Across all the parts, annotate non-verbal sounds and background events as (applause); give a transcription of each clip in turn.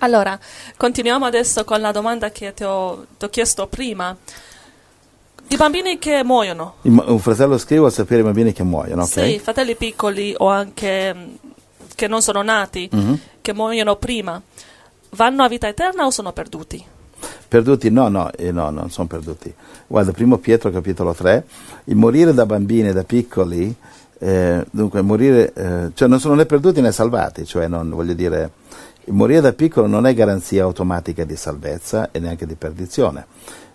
Allora, continuiamo adesso con la domanda che ti ho, ti ho chiesto prima. I bambini che muoiono. un fratello scrive a sapere i bambini che muoiono. ok? Sì, fratelli piccoli o anche che non sono nati, mm -hmm. che muoiono prima, vanno a vita eterna o sono perduti? Perduti no, no, eh, no, non sono perduti. Guarda, primo Pietro capitolo 3, il morire da bambini, da piccoli, eh, dunque morire, eh, cioè non sono né perduti né salvati, cioè non voglio dire Morire da piccolo non è garanzia automatica di salvezza e neanche di perdizione,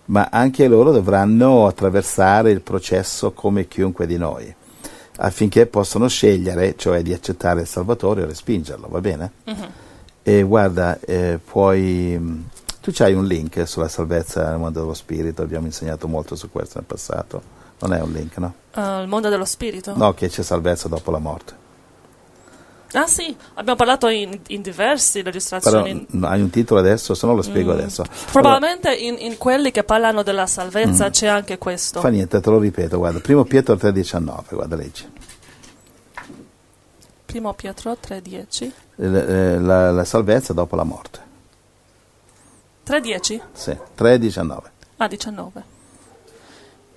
ma anche loro dovranno attraversare il processo come chiunque di noi, affinché possano scegliere, cioè di accettare il Salvatore o respingerlo, va bene? Uh-huh. E guarda, eh, puoi... Mm, tu hai un link sulla salvezza nel mondo dello spirito, abbiamo insegnato molto su questo nel passato. Non è un link, no? Uh, il mondo dello spirito? No, che c'è salvezza dopo la morte. Ah sì, abbiamo parlato in, in diverse registrazioni. Però, mm, hai un titolo adesso, se no lo spiego mm. adesso. Probabilmente allora, in, in, quelli che parlano della salvezza mm. c'è anche questo. Fa niente, te lo ripeto, guarda, primo Pietro 3.19, guarda, leggi. Primo Pietro 3.10. Eh, la, eh, la, la, salvezza dopo la morte. 3.10? Sì, 3.19. Ah, 19.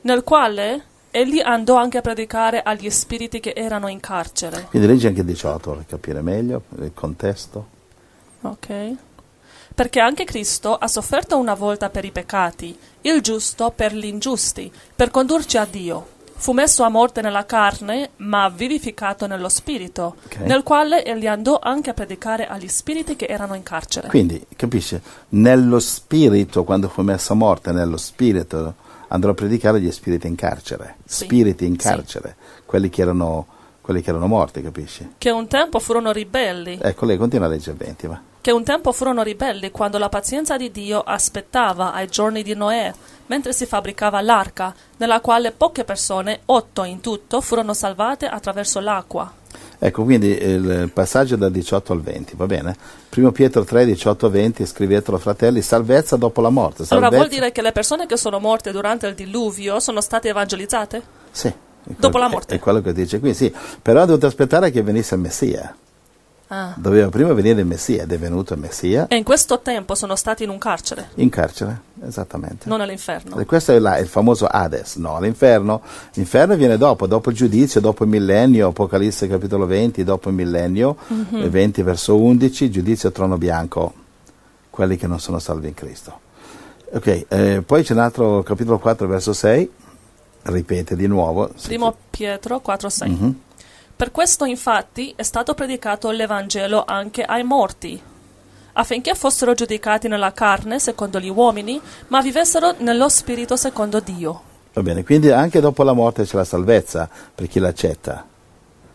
Nel quale egli andò anche a predicare agli spiriti che erano in carcere. Quindi leggi anche 18 per capire meglio il contesto. Ok. Perché anche Cristo ha sofferto una volta per i peccati, il giusto per gli ingiusti, per condurci a Dio. Fu messo a morte nella carne, ma vivificato nello spirito, okay. nel quale egli andò anche a predicare agli spiriti che erano in carcere. Quindi, capisci, nello spirito, quando fu messo a morte, nello spirito, andrò a predicare gli spiriti in carcere, sì. spiriti in carcere, sì. quelli, che erano, quelli che erano morti, capisci? Che un tempo furono ribelli. Ecco, lei continua a leggere 20, va. Che un tempo furono ribelli quando la pazienza di Dio aspettava ai giorni di Noè, mentre si fabbricava l'arca, nella quale poche persone, otto in tutto, furono salvate attraverso l'acqua. Ecco, quindi eh, il passaggio dal 18 al 20, va bene? Primo Pietro 3, 18 20, scrivetelo fratelli, salvezza dopo la morte. Salvezza. Allora vuol dire che le persone che sono morte durante il diluvio sono state evangelizzate? Sì. Dopo la morte. È, è quello che dice qui, sì. Però dovete aspettare che venisse il Messia. Ah. Doveva prima venire il Messia ed è venuto il Messia. E in questo tempo sono stati in un carcere. In carcere, esattamente. Non all'inferno. E questo è la, il famoso Hades, no, all'inferno. L'inferno viene dopo, dopo il giudizio, dopo il millennio, Apocalisse capitolo 20, dopo il millennio, mm-hmm. 20 verso 11, giudizio trono bianco, quelli che non sono salvi in Cristo. Ok, eh, poi c'è un altro capitolo 4 verso 6, ripete di nuovo. Primo Pietro 4, 6. Mm-hmm. Per questo infatti è stato predicato l'Evangelo anche ai morti, affinché fossero giudicati nella carne secondo gli uomini, ma vivessero nello spirito secondo Dio. Va bene, quindi anche dopo la morte c'è la salvezza per chi l'accetta.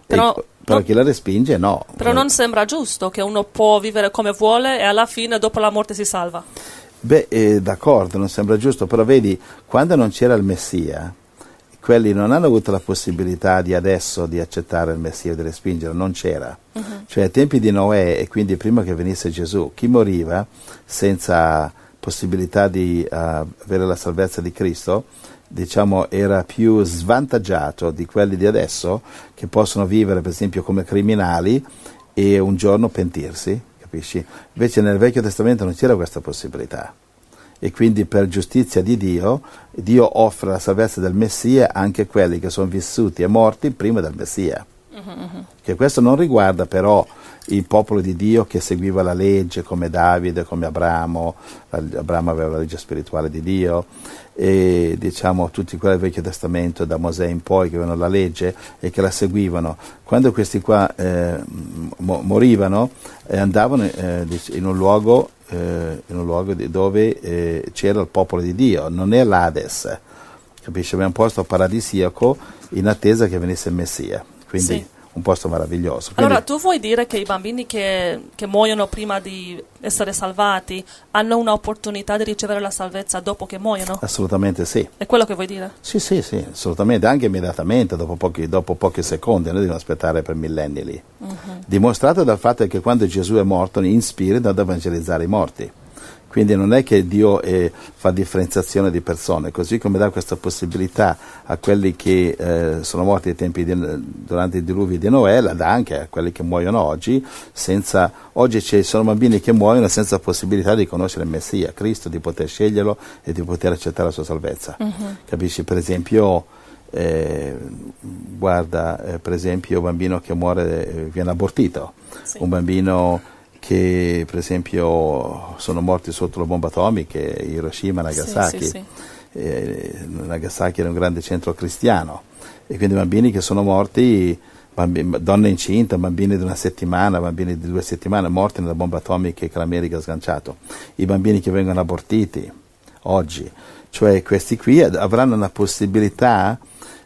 Però, e, però chi la respinge no. Però non sembra giusto che uno può vivere come vuole e alla fine dopo la morte si salva. Beh, eh, d'accordo, non sembra giusto, però vedi, quando non c'era il Messia, quelli non hanno avuto la possibilità di adesso di accettare il Messia e di respingerlo, non c'era. Uh-huh. Cioè ai tempi di Noè e quindi prima che venisse Gesù, chi moriva senza possibilità di uh, avere la salvezza di Cristo, diciamo, era più svantaggiato di quelli di adesso che possono vivere per esempio come criminali e un giorno pentirsi, capisci? Invece nel Vecchio Testamento non c'era questa possibilità e quindi per giustizia di Dio, Dio offre la salvezza del Messia anche a quelli che sono vissuti e morti prima del Messia. Uh-huh. Che questo non riguarda però il popolo di Dio che seguiva la legge come Davide, come Abramo, Abramo aveva la legge spirituale di Dio, e diciamo tutti quelli del Vecchio Testamento, da Mosè in poi, che avevano la legge e che la seguivano. Quando questi qua eh, mo- morivano, eh, andavano eh, in un luogo, eh, in un luogo dove eh, c'era il popolo di Dio, non era l'Ades, capisci? Aveva un posto paradisiaco in attesa che venisse il Messia. Quindi, sì un posto meraviglioso. Quindi allora, tu vuoi dire che i bambini che, che, muoiono prima di essere salvati hanno un'opportunità di ricevere la salvezza dopo che muoiono? Assolutamente sì. È quello che vuoi dire? Sì, sì, sì, assolutamente, anche immediatamente, dopo pochi, dopo pochi secondi, noi dobbiamo aspettare per millenni lì. Uh-huh. Dimostrato dal fatto che quando Gesù è morto in spirito ad evangelizzare i morti. Quindi non è che Dio eh, fa differenziazione di persone, così come dà questa possibilità a quelli che eh, sono morti ai tempi di, durante i diluvi di Noè, la dà anche a quelli che muoiono oggi, senza, oggi ci sono bambini che muoiono senza possibilità di conoscere il Messia, Cristo, di poter sceglierlo e di poter accettare la sua salvezza. Uh-huh. Capisci? Per esempio... Eh, guarda eh, per esempio un bambino che muore eh, viene abortito, sì. un bambino che per esempio sono morti sotto le bombe atomiche, Hiroshima e Nagasaki. Sì, sì, eh, Nagasaki era un grande centro cristiano e quindi bambini che sono morti, bambini, donne incinte, bambini di una settimana, bambini di due settimane, morti nella bomba atomica che l'America ha sganciato, i bambini che vengono abortiti oggi, cioè questi qui avranno la possibilità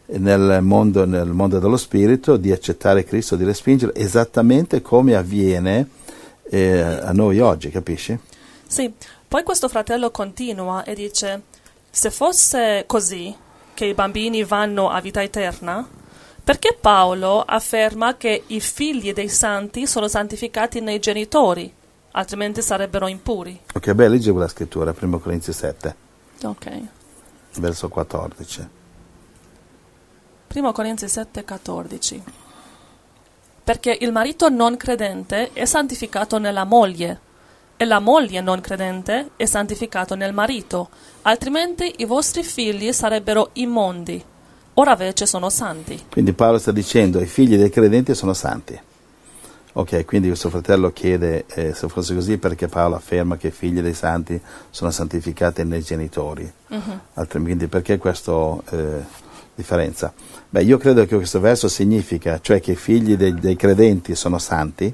nel mondo, nel mondo dello spirito di accettare Cristo, di respingerlo, esattamente come avviene eh, a noi oggi, capisci? Sì, poi questo fratello continua e dice, se fosse così che i bambini vanno a vita eterna, perché Paolo afferma che i figli dei santi sono santificati nei genitori, altrimenti sarebbero impuri? Ok, beh, leggi quella scrittura, 1 Corinzi 7. Ok. Verso 14. 1 Corinzi 7, 14 perché il marito non credente è santificato nella moglie e la moglie non credente è santificata nel marito, altrimenti i vostri figli sarebbero immondi. Ora invece sono santi. Quindi Paolo sta dicendo i figli dei credenti sono santi. Ok, quindi il suo fratello chiede eh, se fosse così perché Paolo afferma che i figli dei santi sono santificati nei genitori. Uh-huh. Altrimenti perché questo... Eh, differenza? Beh, io credo che questo verso significa, cioè che i figli dei, dei credenti sono santi,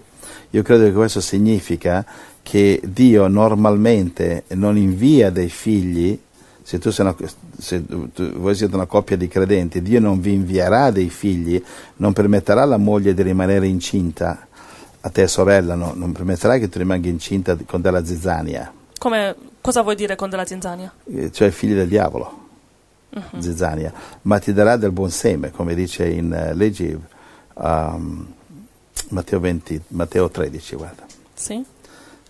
io credo che questo significa che Dio normalmente non invia dei figli, se, tu sei una, se tu, voi siete una coppia di credenti, Dio non vi invierà dei figli, non permetterà alla moglie di rimanere incinta a te sorella, no, non permetterà che tu rimanga incinta con della zizzania. Come, cosa vuoi dire con della zizzania? Eh, cioè figli del diavolo uh-huh. zizzania, ma ti darà del buon seme, come dice in uh, legge um, Matteo, 20, Matteo 13, guarda. Sì.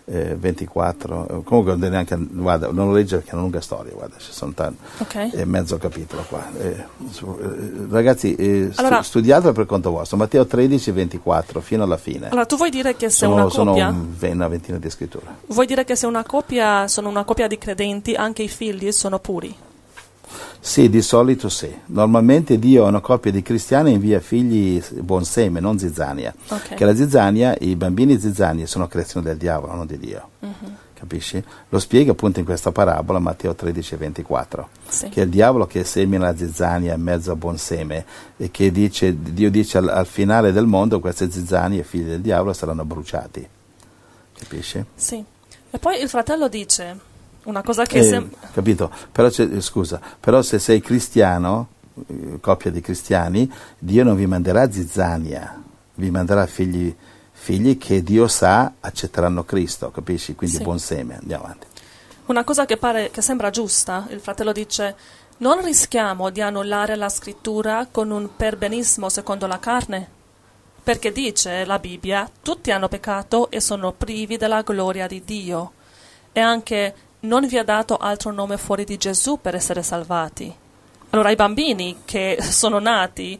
Eh, 24, eh, comunque non neanche, guarda, non lo legge perché è una lunga storia, guarda, ci sono tanti, okay. è eh, mezzo capitolo qua. Eh, su, eh, ragazzi, allora, stu, studiatelo per conto vostro, Matteo 13, 24, fino alla fine. Allora, tu vuoi dire che se sono, una coppia... Sono un, una ventina di scritture. Vuoi dire che se una coppia, sono una coppia di credenti, anche i figli sono puri? Sì, di solito sì. Normalmente Dio a una coppia di cristiani invia figli buon seme, non zizzania. Okay. Che la zizzania, i bambini zizzani sono creazione del diavolo, non di Dio. Mm-hmm. Capisci? Lo spiega appunto in questa parabola, Matteo 13, 24, sì. che è il diavolo che semina la zizzania in mezzo a buon seme e che dice, Dio dice al, al finale del mondo queste zizzanie, figli del diavolo, saranno bruciati. Capisci? Sì. E poi il fratello dice, una cosa che... Eh, sem- capito, però, eh, scusa, però se sei cristiano, eh, coppia di cristiani, Dio non vi manderà zizzania, vi manderà figli, figli che Dio sa accetteranno Cristo, capisci? Quindi sì. buon seme, andiamo avanti. Una cosa che, pare, che sembra giusta, il fratello dice, non rischiamo di annullare la scrittura con un perbenismo secondo la carne? Perché dice la Bibbia, tutti hanno peccato e sono privi della gloria di Dio. E anche non vi ha dato altro nome fuori di Gesù per essere salvati. Allora i bambini che (laughs) sono nati,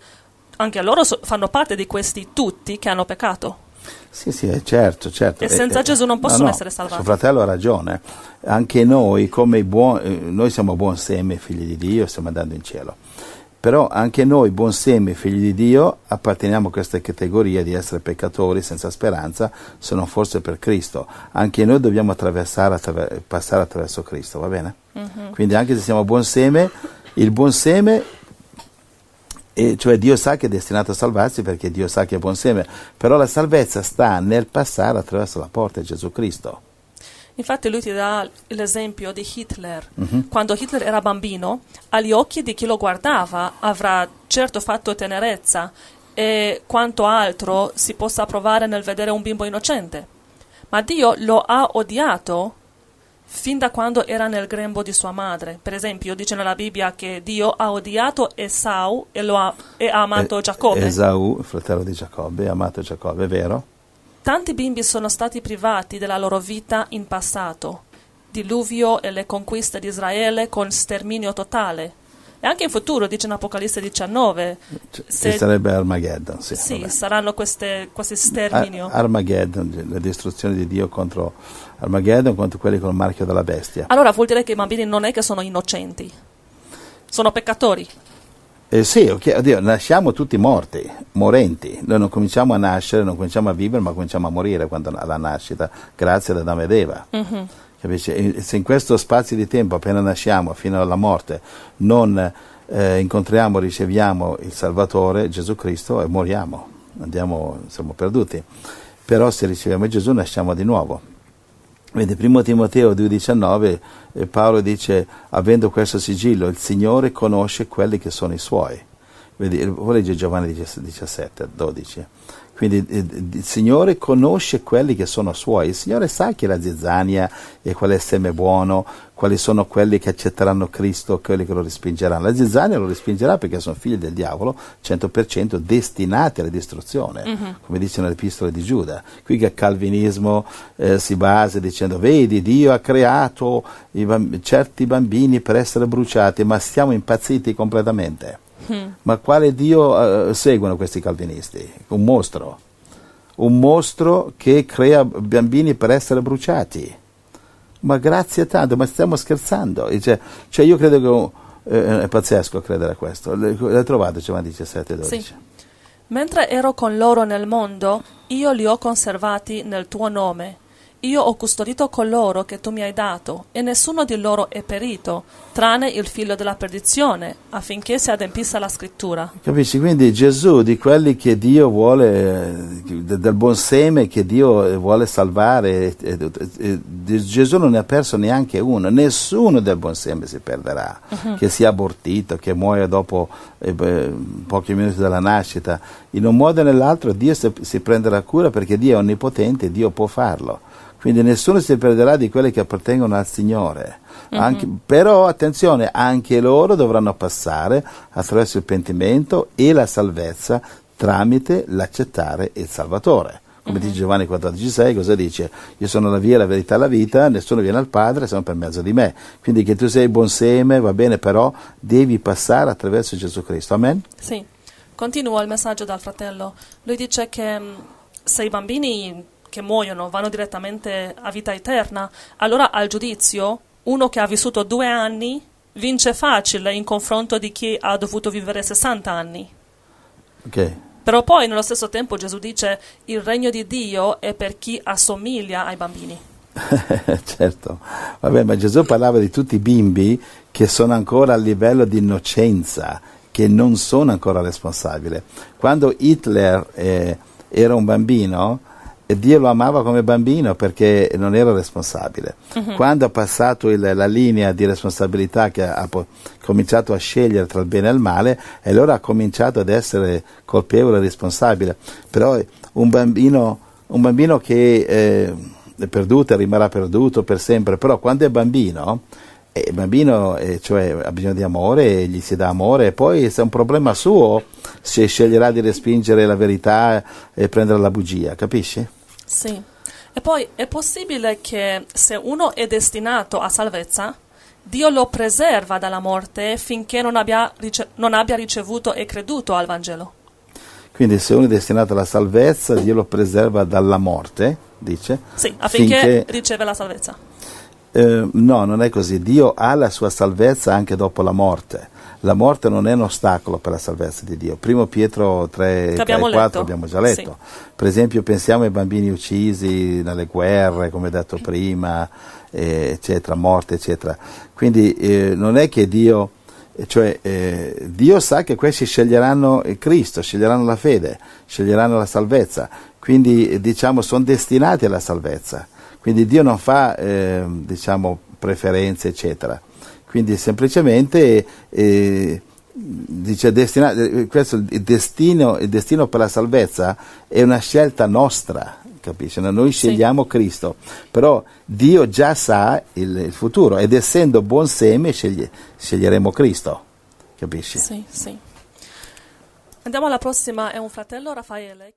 anche loro so- fanno parte di questi tutti che hanno peccato. Sì, sì, certo, certo. E senza eh, eh Gesù non possono no, no, essere salvati. Suo fratello ha ragione. Anche noi, come buon, eh, noi siamo buon seme, figli di Dio, stiamo andando in cielo però anche noi, buon seme, figli di Dio, apparteniamo a questa categoria di essere peccatori senza speranza, se non forse per Cristo. Anche noi dobbiamo attraver passare attraverso Cristo, va bene? Mm -hmm. Quindi anche se siamo buon seme, il buon seme e cioè Dio sa che è destinato a salvarsi perché Dio sa che è buon seme, però la salvezza sta nel passare attraverso la porta di Gesù Cristo. Infatti lui ti dà l'esempio di Hitler. Uh-huh. Quando Hitler era bambino, agli occhi di chi lo guardava avrà certo fatto tenerezza e quanto altro si possa provare nel vedere un bimbo innocente. Ma Dio lo ha odiato fin da quando era nel grembo di sua madre. Per esempio, dice nella Bibbia che Dio ha odiato Esau e, ha, e ha amato eh, Giacobbe. Esau, fratello di Giacobbe, ha amato Giacobbe, è vero? Tanti bimbi sono stati privati della loro vita in passato. Diluvio e le conquiste di Israele con sterminio totale. E anche in futuro, dice in Apocalisse 19. C- cioè, sarebbe Armageddon, sì. sì saranno queste, questi sterminio. Ar- Armageddon, cioè, la distruzione di Dio contro Armageddon, contro quelli con il marchio della bestia. Allora vuol dire che i bambini non è che sono innocenti, sono peccatori. Eh, sì, okay, oddio, nasciamo tutti morti, morenti, noi non cominciamo a nascere, non cominciamo a vivere, ma cominciamo a morire quando, alla nascita, grazie ad Adamo ed Eva. Mm-hmm. Se in questo spazio di tempo, appena nasciamo fino alla morte, non eh, incontriamo, riceviamo il Salvatore Gesù Cristo e moriamo, Andiamo, siamo perduti. Però se riceviamo Gesù nasciamo di nuovo. Vedi, primo Timoteo 2,19 eh, Paolo dice, avendo questo sigillo, il Signore conosce quelli che sono i suoi vedi, vuoi leggere Giovanni 17, 12. Quindi eh, il Signore conosce quelli che sono suoi, il Signore sa chi è la zizzania e qual è il seme buono, quali sono quelli che accetteranno Cristo, quelli che lo respingeranno. La zizzania lo respingerà perché sono figli del diavolo, 100% destinati alla distruzione, uh-huh. come dice nell'epistola di Giuda. Qui che il calvinismo eh, si basa dicendo, vedi, Dio ha creato bamb- certi bambini per essere bruciati, ma siamo impazziti completamente ma quale Dio eh, seguono questi calvinisti? Un mostro. Un mostro che crea bambini per essere bruciati. Ma grazie tanto, ma stiamo scherzando. Cioè, cioè io credo che eh, è pazzesco credere a questo. L'hai trovato Giovanni 17, 12. Sì. Mentre ero con loro nel mondo, io li ho conservati nel tuo nome io ho custodito coloro che tu mi hai dato, e nessuno di loro è perito, tranne il figlio della perdizione, affinché si adempisse la scrittura. Capisci? Quindi Gesù, di quelli che Dio vuole, del buon seme che Dio vuole salvare, Gesù non ne ha perso neanche uno, nessuno del buon seme si perderà, uh-huh. che sia abortito, che muoia dopo eh, pochi minuti dalla nascita. In un modo o nell'altro Dio si prenderà cura perché Dio è onnipotente, e Dio può farlo. Quindi nessuno si perderà di quelle che appartengono al Signore. mm-hmm. Però attenzione, anche loro dovranno passare attraverso il pentimento e la salvezza tramite l'accettare il Salvatore. Come mm-hmm. dice Giovanni 14,6, cosa dice? Io sono la via, la verità, la vita, nessuno viene al Padre se non per mezzo di me. Quindi che tu sei buon seme, va bene, però devi passare attraverso Gesù Cristo. Amen? Sì. Continua il messaggio dal fratello. Lui dice che mm, se i bambini che muoiono vanno direttamente a vita eterna, allora al giudizio uno che ha vissuto due anni vince facile in confronto di chi ha dovuto vivere 60 anni. Okay. Però poi nello stesso tempo Gesù dice il regno di Dio è per chi assomiglia ai bambini. (laughs) certo, vabbè, ma Gesù parlava di tutti i bimbi che sono ancora a livello di innocenza, che non sono ancora responsabili. Quando Hitler eh, era un bambino, Dio lo amava come bambino perché non era responsabile. Uh-huh. Quando ha passato il, la linea di responsabilità che ha, ha po- cominciato a scegliere tra il bene e il male, allora ha cominciato ad essere colpevole e responsabile. Però un bambino, un bambino che eh, è perduto e rimarrà perduto per sempre, però quando è bambino... Eh, il bambino eh, cioè, ha bisogno di amore, gli si dà amore, e poi se è un problema suo, se sceglierà di respingere la verità e prendere la bugia, capisci? Sì. E poi è possibile che se uno è destinato a salvezza, Dio lo preserva dalla morte finché non abbia, rice- non abbia ricevuto e creduto al Vangelo. Quindi se uno è destinato alla salvezza, Dio lo preserva dalla morte, dice? Sì, affinché finché... riceve la salvezza. Eh, no, non è così. Dio ha la sua salvezza anche dopo la morte la morte non è un ostacolo per la salvezza di Dio. Primo Pietro 3, 3 e 4 letto. abbiamo già letto. Sì. Per esempio pensiamo ai bambini uccisi nelle guerre, come detto prima, eh, eccetera, morte, eccetera. Quindi eh, non è che Dio, eh, cioè eh, Dio sa che questi sceglieranno eh, Cristo, sceglieranno la fede, sceglieranno la salvezza. Quindi eh, diciamo sono destinati alla salvezza. Quindi Dio non fa ehm, diciamo, preferenze, eccetera. Quindi semplicemente eh, dice, destina, eh, questo, il, destino, il destino per la salvezza è una scelta nostra capisci? Noi scegliamo sì. Cristo, però Dio già sa il, il, futuro ed essendo buon seme sceglie, sceglieremo Cristo, capisci? Sì, sì. Andiamo alla prossima, è un fratello Raffaele.